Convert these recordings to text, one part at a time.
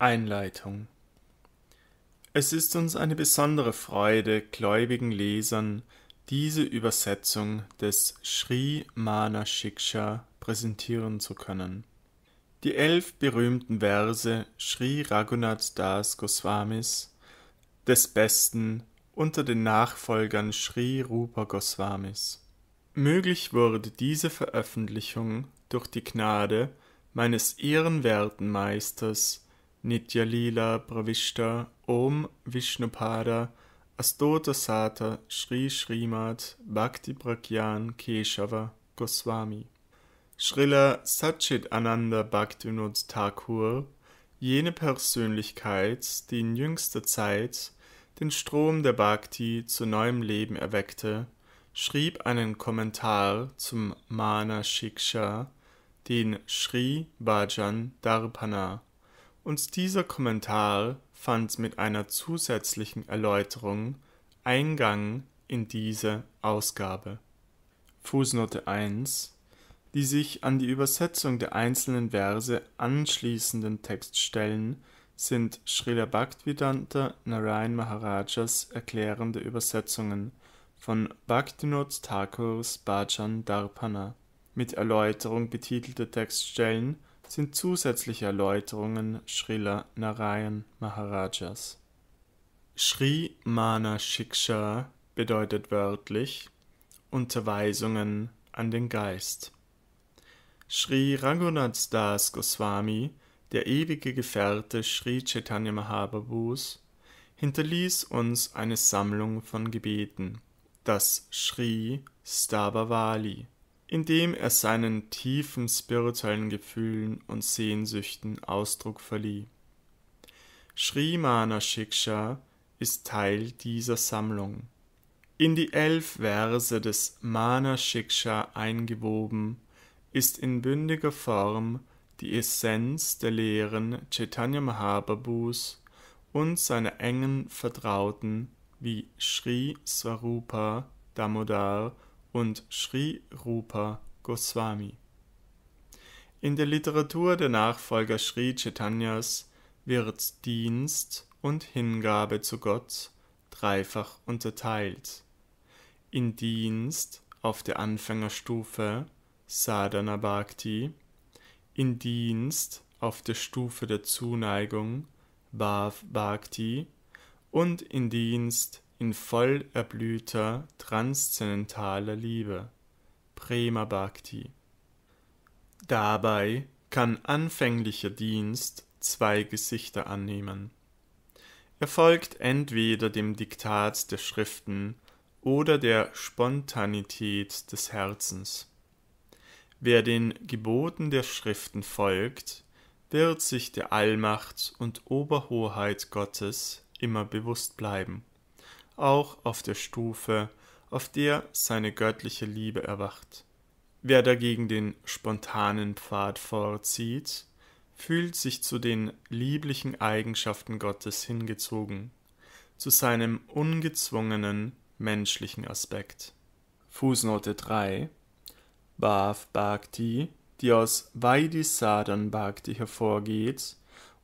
Einleitung Es ist uns eine besondere Freude, gläubigen Lesern diese Übersetzung des Sri Manashiksha präsentieren zu können. Die elf berühmten Verse Sri Raghunath Das Goswamis des Besten unter den Nachfolgern Sri Rupa Goswamis. Möglich wurde diese Veröffentlichung durch die Gnade meines ehrenwerten Meisters Nityalila Pravishta Om Vishnupada Astota Sata Sri Srimad Bhakti Pragyan Keshava Goswami Srila Satchit Ananda Bhaktivinoda Thakur, jene Persönlichkeit, die in jüngster Zeit den Strom der Bhakti zu neuem Leben erweckte, schrieb einen Kommentar zum Mana Shiksha, den Sri Bhajan Dharpana und dieser Kommentar fand mit einer zusätzlichen Erläuterung Eingang in diese Ausgabe. Fußnote 1 Die sich an die Übersetzung der einzelnen Verse anschließenden Textstellen sind Srila Bhaktivedanta Narayan Maharajas erklärende Übersetzungen von Bhaktinod Thakurs Bhajan Dharpana. Mit Erläuterung betitelte Textstellen sind zusätzliche Erläuterungen Srila Narayan Maharajas. Sri Mana Shiksha bedeutet wörtlich Unterweisungen an den Geist. Sri Raghunath Das Goswami, der ewige Gefährte Sri Chaitanya Mahababhus, hinterließ uns eine Sammlung von Gebeten, das Sri Stavavali, indem er seinen tiefen spirituellen Gefühlen und Sehnsüchten Ausdruck verlieh. Srimana Shiksha ist Teil dieser Sammlung. In die elf Verse des Mana Shiksha eingewoben ist in bündiger Form die Essenz der Lehren Chaitanya Mahaprabhus und seiner engen Vertrauten wie Sri Swarupa Damodar und Sri Rupa Goswami. In der Literatur der Nachfolger Sri Chaitanyas wird Dienst und Hingabe zu Gott dreifach unterteilt. In Dienst auf der Anfängerstufe Sadhana Bhakti, in Dienst auf der Stufe der Zuneigung Bhav Bhakti und in Dienst in voll erblühter transzendentaler Liebe, Prema Bhakti. Dabei kann anfänglicher Dienst zwei Gesichter annehmen. Er folgt entweder dem Diktat der Schriften oder der Spontanität des Herzens. Wer den Geboten der Schriften folgt, wird sich der Allmacht und Oberhoheit Gottes immer bewusst bleiben auch auf der Stufe, auf der seine göttliche Liebe erwacht. Wer dagegen den spontanen Pfad vorzieht, fühlt sich zu den lieblichen Eigenschaften Gottes hingezogen, zu seinem ungezwungenen menschlichen Aspekt. Fußnote 3 Bhav Bhakti, die aus Vaidisadan Bhakti hervorgeht,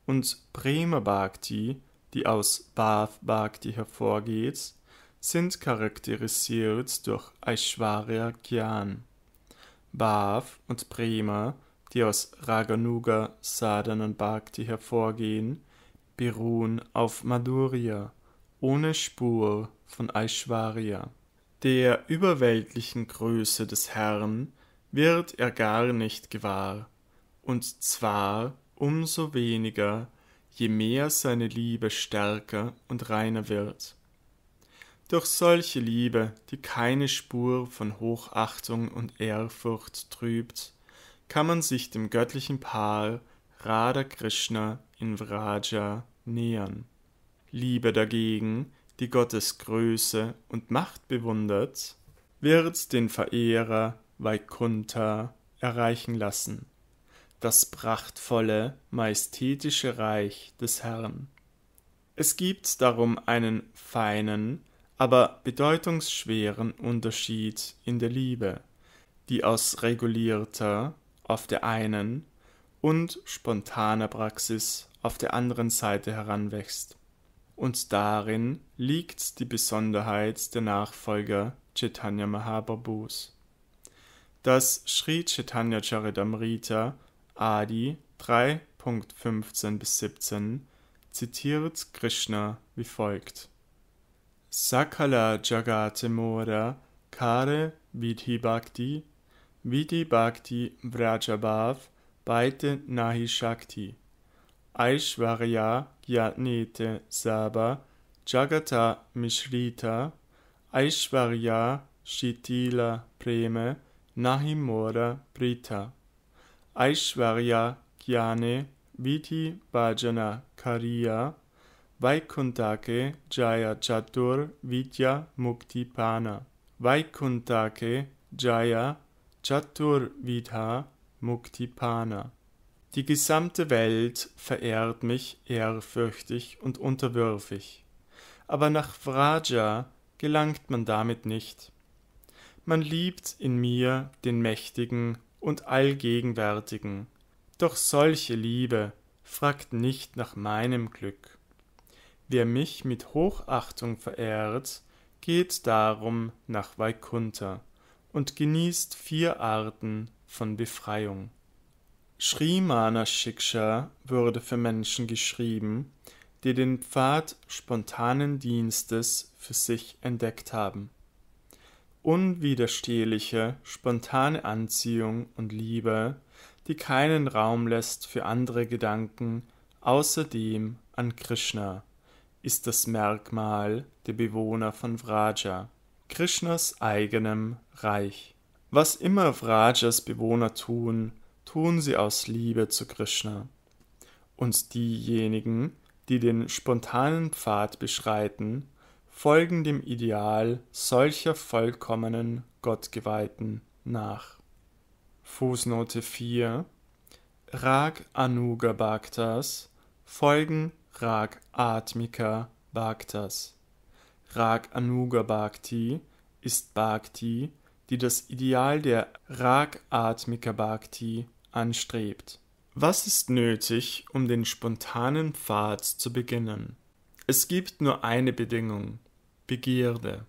und Prema Bhakti, die aus Bhav Bhakti hervorgeht, sind charakterisiert durch Aishwarya Gyan. Bhav und Prema, die aus Raganuga, Sadhan und Bhakti hervorgehen, beruhen auf Madhurya, ohne Spur von Aishwarya. Der überweltlichen Größe des Herrn wird er gar nicht gewahr, und zwar umso weniger, je mehr seine Liebe stärker und reiner wird. Durch solche Liebe, die keine Spur von Hochachtung und Ehrfurcht trübt, kann man sich dem göttlichen Paar Radha Krishna in Vraja nähern. Liebe dagegen, die Gottes Größe und Macht bewundert, wird den Verehrer Vaikuntha erreichen lassen das prachtvolle, majestätische Reich des Herrn. Es gibt darum einen feinen, aber bedeutungsschweren Unterschied in der Liebe, die aus regulierter auf der einen und spontaner Praxis auf der anderen Seite heranwächst. Und darin liegt die Besonderheit der Nachfolger Chaitanya Mahaprabhus. Das Sri Chaitanya Charitamrita Adi 3.15 bis 17 zitiert Krishna wie folgt: Sakala Jagate Mora Kare Vidhi Bhakti Vidhi Bhakti Vrajabhav Baite Nahi Shakti Aishwarya Gyatnete Saba Jagata Mishrita Aishwarya Shitila Preme Nahi Mora Prita Aishwarya Gyane Viti Bhajana Kariya Vaikuntake Jaya Chatur Vidya Muktipana Vaikuntake Jaya Chatur Vidha Muktipana Die gesamte Welt verehrt mich ehrfürchtig und unterwürfig. Aber nach Vraja gelangt man damit nicht. Man liebt in mir den mächtigen und allgegenwärtigen, doch solche Liebe fragt nicht nach meinem Glück. Wer mich mit Hochachtung verehrt, geht darum nach Vaikuntha und genießt vier Arten von Befreiung. Srimana Shiksha wurde für Menschen geschrieben, die den Pfad spontanen Dienstes für sich entdeckt haben unwiderstehliche, spontane Anziehung und Liebe, die keinen Raum lässt für andere Gedanken außer dem an Krishna, ist das Merkmal der Bewohner von Vraja, Krishnas eigenem Reich. Was immer Vrajas Bewohner tun, tun sie aus Liebe zu Krishna. Und diejenigen, die den spontanen Pfad beschreiten, folgen dem Ideal solcher vollkommenen Gottgeweihten nach. Fußnote 4 Rag Anuga Bhaktas folgen Rag Atmika Bhaktas. Rag Anuga Bhakti ist Bhakti, die das Ideal der Rag Atmika Bhakti anstrebt. Was ist nötig, um den spontanen Pfad zu beginnen? Es gibt nur eine Bedingung Begierde.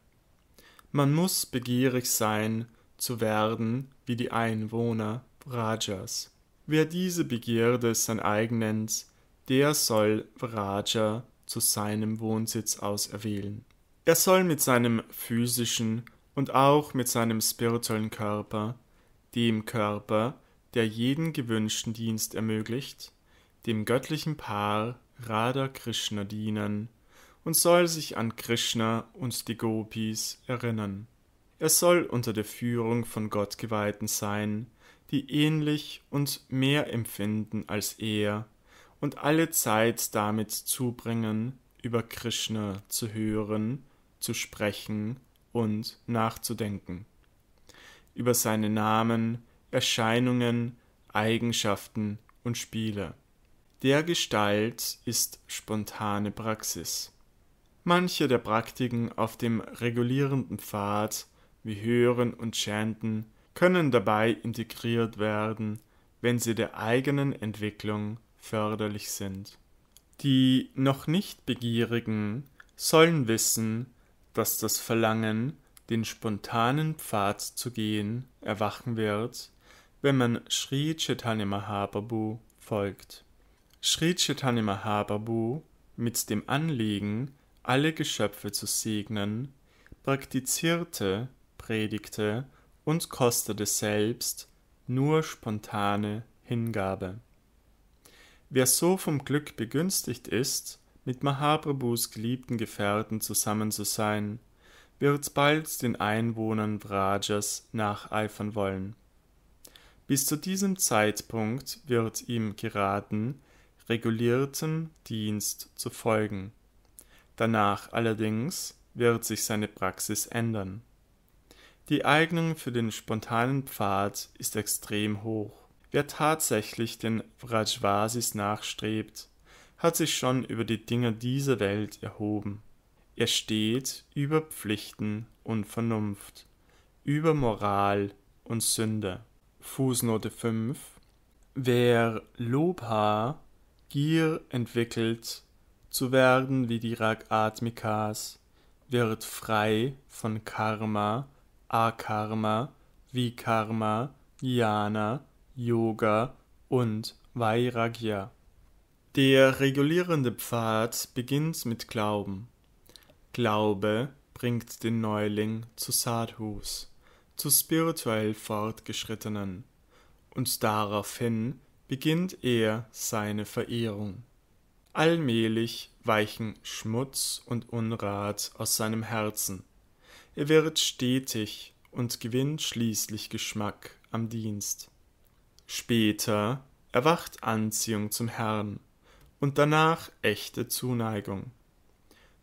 Man muss begierig sein, zu werden wie die Einwohner Rajas. Wer diese Begierde sein eigen nennt, der soll Vraja zu seinem Wohnsitz auserwählen. Er soll mit seinem physischen und auch mit seinem spirituellen Körper, dem Körper, der jeden gewünschten Dienst ermöglicht, dem göttlichen Paar Radha Krishna dienen und soll sich an Krishna und die Gopis erinnern. Er soll unter der Führung von Gottgeweihten sein, die ähnlich und mehr empfinden als er und alle Zeit damit zubringen, über Krishna zu hören, zu sprechen und nachzudenken. Über seine Namen, Erscheinungen, Eigenschaften und Spiele. Dergestalt ist spontane Praxis. Manche der Praktiken auf dem regulierenden Pfad, wie Hören und Chanten, können dabei integriert werden, wenn sie der eigenen Entwicklung förderlich sind. Die noch nicht Begierigen sollen wissen, dass das Verlangen, den spontanen Pfad zu gehen, erwachen wird, wenn man Sri Chaitanya Mahaprabhu folgt. Sri Chaitanya Mahaprabhu mit dem Anliegen, alle Geschöpfe zu segnen, praktizierte, predigte und kostete selbst nur spontane Hingabe. Wer so vom Glück begünstigt ist, mit Mahaprabhus geliebten Gefährten zusammen zu sein, wird bald den Einwohnern Vrajas nacheifern wollen. Bis zu diesem Zeitpunkt wird ihm geraten, reguliertem Dienst zu folgen. Danach allerdings wird sich seine Praxis ändern. Die Eignung für den spontanen Pfad ist extrem hoch. Wer tatsächlich den Vrajvasis nachstrebt, hat sich schon über die Dinge dieser Welt erhoben. Er steht über Pflichten und Vernunft, über Moral und Sünde. Fußnote 5 Wer Lobha Gier entwickelt, zu werden wie die Ragatmikas, wird frei von Karma, Akarma, Vikarma, Jnana, Yoga und Vairagya. Der regulierende Pfad beginnt mit Glauben. Glaube bringt den Neuling zu Sadhus, zu spirituell Fortgeschrittenen, und daraufhin beginnt er seine Verehrung. Allmählich weichen Schmutz und Unrat aus seinem Herzen. Er wird stetig und gewinnt schließlich Geschmack am Dienst. Später erwacht Anziehung zum Herrn und danach echte Zuneigung.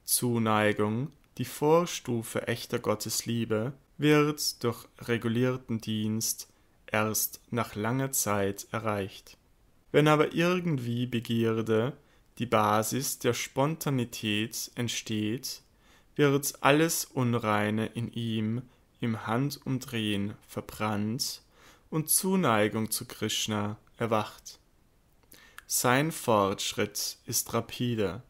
Zuneigung, die Vorstufe echter Gottesliebe, wird durch regulierten Dienst erst nach langer Zeit erreicht. Wenn aber irgendwie Begierde die Basis der Spontanität entsteht, wird alles Unreine in ihm im Handumdrehen verbrannt und Zuneigung zu Krishna erwacht. Sein Fortschritt ist rapide,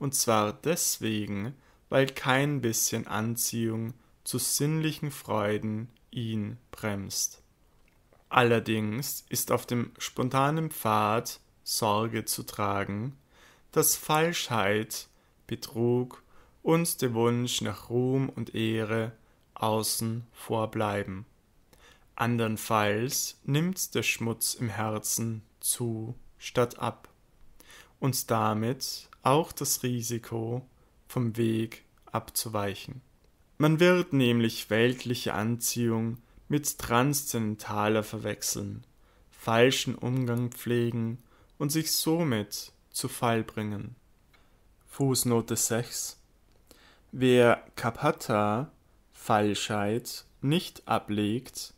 und zwar deswegen, weil kein bisschen Anziehung zu sinnlichen Freuden ihn bremst. Allerdings ist auf dem spontanen Pfad Sorge zu tragen, dass Falschheit, Betrug und der Wunsch nach Ruhm und Ehre außen vor bleiben. Andernfalls nimmt der Schmutz im Herzen zu statt ab und damit auch das Risiko, vom Weg abzuweichen. Man wird nämlich weltliche Anziehung mit Transzendentaler verwechseln, falschen Umgang pflegen und sich somit zu Fall bringen. Fußnote 6 Wer Kapata, Falschheit, nicht ablegt,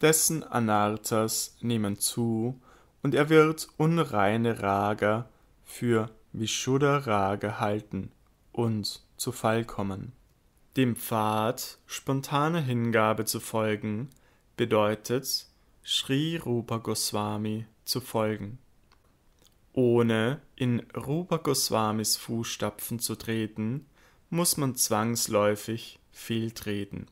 dessen Anarthas nehmen zu und er wird unreine Raga für Vishuddha Raga halten und zu Fall kommen. Dem Pfad spontane Hingabe zu folgen bedeutet, Sri Rupa Goswami zu folgen. Ohne in Rupa Goswamis Fußstapfen zu treten, muss man zwangsläufig fehltreten.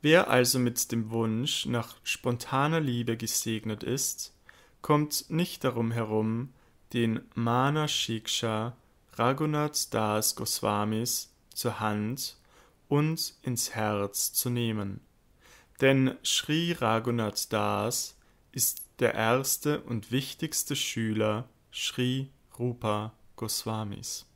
Wer also mit dem Wunsch nach spontaner Liebe gesegnet ist, kommt nicht darum herum, den Mana Shiksha Raghunath Das Goswamis zur Hand und ins Herz zu nehmen. Denn Sri Raghunath Das ist der erste und wichtigste Schüler Sri Rupa Goswamis.